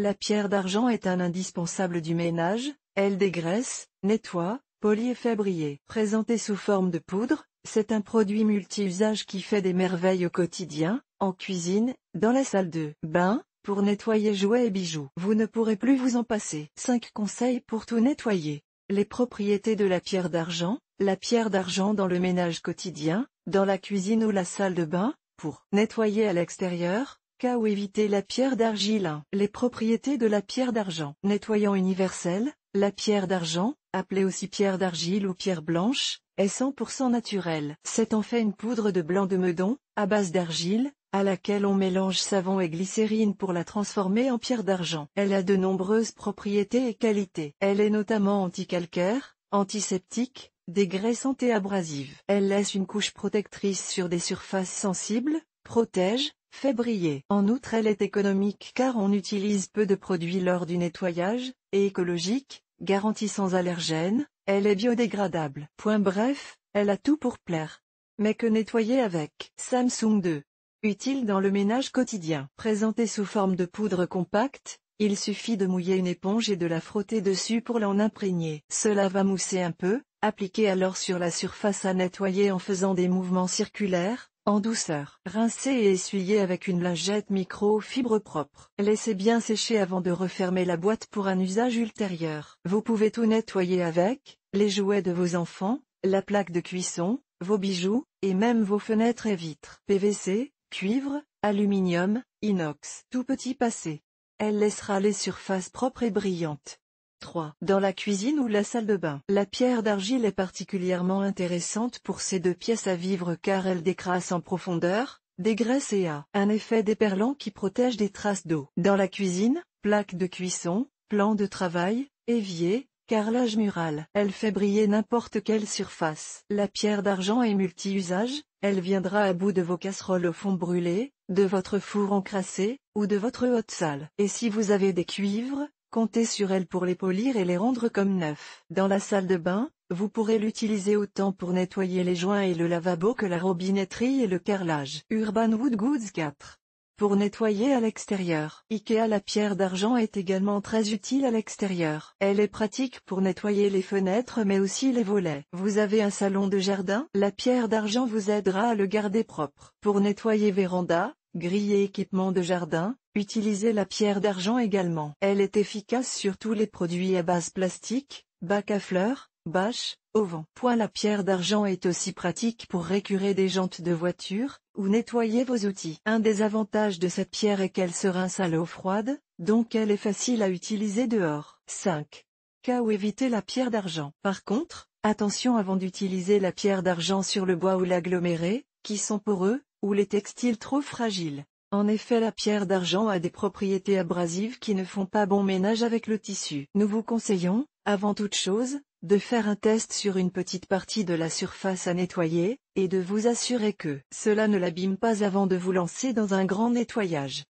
La pierre d'argent est un indispensable du ménage, elle dégraisse, nettoie, polie et fait briller. Présentée sous forme de poudre, c'est un produit multi-usage qui fait des merveilles au quotidien, en cuisine, dans la salle de bain, pour nettoyer jouets et bijoux. Vous ne pourrez plus vous en passer. 5 conseils pour tout nettoyer. Les propriétés de la pierre d'argent, la pierre d'argent dans le ménage quotidien, dans la cuisine ou la salle de bain, pour nettoyer à l'extérieur, cas où éviter la pierre d'argile. Les propriétés de la pierre d'argent. Nettoyant universel, la pierre d'argent, appelée aussi pierre d'argile ou pierre blanche, est 100% naturelle. C'est en fait une poudre de blanc de meudon, à base d'argile, à laquelle on mélange savon et glycérine pour la transformer en pierre d'argent. Elle a de nombreuses propriétés et qualités. Elle est notamment anticalcaire, antiseptique, dégraissante et abrasive. Elle laisse une couche protectrice sur des surfaces sensibles, protège, fait briller. En outre elle est économique car on utilise peu de produits lors du nettoyage, et écologique, garantie sans allergènes, elle est biodégradable. Point bref, elle a tout pour plaire. Mais que nettoyer avec Samsung 2. Utile dans le ménage quotidien. Présenté sous forme de poudre compacte, il suffit de mouiller une éponge et de la frotter dessus pour l'en imprégner. Cela va mousser un peu, appliquez alors sur la surface à nettoyer en faisant des mouvements circulaires, en douceur, rincez et essuyez avec une lingette micro-fibre propre. Laissez bien sécher avant de refermer la boîte pour un usage ultérieur. Vous pouvez tout nettoyer avec, les jouets de vos enfants, la plaque de cuisson, vos bijoux, et même vos fenêtres et vitres. PVC, cuivre, aluminium, inox, tout petit passé. Elle laissera les surfaces propres et brillantes. 3. Dans la cuisine ou la salle de bain. La pierre d'argile est particulièrement intéressante pour ces deux pièces à vivre car elle décrasse en profondeur, dégraisse et a un effet déperlant qui protège des traces d'eau. Dans la cuisine, plaque de cuisson, plan de travail, évier, carrelage mural. Elle fait briller n'importe quelle surface. La pierre d'argent est multi-usage, elle viendra à bout de vos casseroles au fond brûlées, de votre four encrassé, ou de votre haute salle. Et si vous avez des cuivres, Comptez sur elle pour les polir et les rendre comme neufs. Dans la salle de bain, vous pourrez l'utiliser autant pour nettoyer les joints et le lavabo que la robinetterie et le carrelage. Urban Wood Goods 4 pour nettoyer à l'extérieur. IKEA la pierre d'argent est également très utile à l'extérieur. Elle est pratique pour nettoyer les fenêtres mais aussi les volets. Vous avez un salon de jardin La pierre d'argent vous aidera à le garder propre. Pour nettoyer véranda, griller équipement de jardin, Utilisez la pierre d'argent également. Elle est efficace sur tous les produits à base plastique, bac à fleurs, bâches, vent. Point la pierre d'argent est aussi pratique pour récurer des jantes de voiture, ou nettoyer vos outils. Un des avantages de cette pierre est qu'elle se rince à l'eau froide, donc elle est facile à utiliser dehors. 5. Cas où éviter la pierre d'argent. Par contre, attention avant d'utiliser la pierre d'argent sur le bois ou l'aggloméré, qui sont poreux, ou les textiles trop fragiles. En effet la pierre d'argent a des propriétés abrasives qui ne font pas bon ménage avec le tissu. Nous vous conseillons, avant toute chose, de faire un test sur une petite partie de la surface à nettoyer, et de vous assurer que cela ne l'abîme pas avant de vous lancer dans un grand nettoyage.